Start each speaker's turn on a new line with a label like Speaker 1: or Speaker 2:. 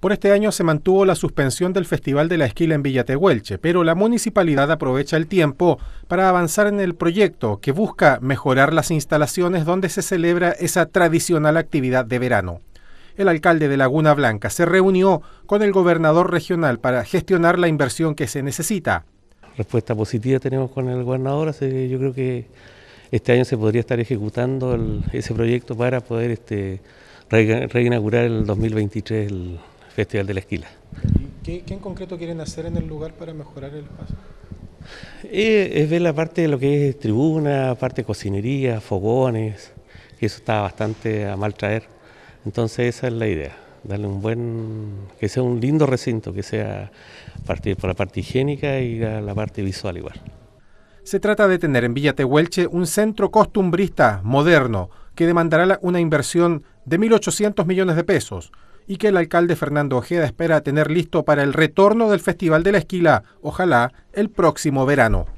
Speaker 1: Por este año se mantuvo la suspensión del Festival de la Esquila en Villatehuelche, pero la municipalidad aprovecha el tiempo para avanzar en el proyecto que busca mejorar las instalaciones donde se celebra esa tradicional actividad de verano. El alcalde de Laguna Blanca se reunió con el gobernador regional para gestionar la inversión que se necesita.
Speaker 2: Respuesta positiva tenemos con el gobernador, yo creo que este año se podría estar ejecutando ese proyecto para poder este, reinaugurar el 2023 el Festival de la Esquila.
Speaker 3: ¿Qué, ¿Qué, en concreto quieren hacer en el lugar para mejorar el espacio?
Speaker 2: Eh, es ver la parte de lo que es tribuna, parte de cocinería, fogones, que eso está bastante a mal traer. Entonces esa es la idea, darle un buen, que sea un lindo recinto, que sea partir por la parte higiénica y la parte visual igual. Se trata de tener en Villa Tehuelche un centro costumbrista
Speaker 1: moderno que demandará una inversión de 1.800 millones de pesos y que el alcalde Fernando Ojeda espera tener listo para el retorno del Festival de la Esquila, ojalá el próximo verano.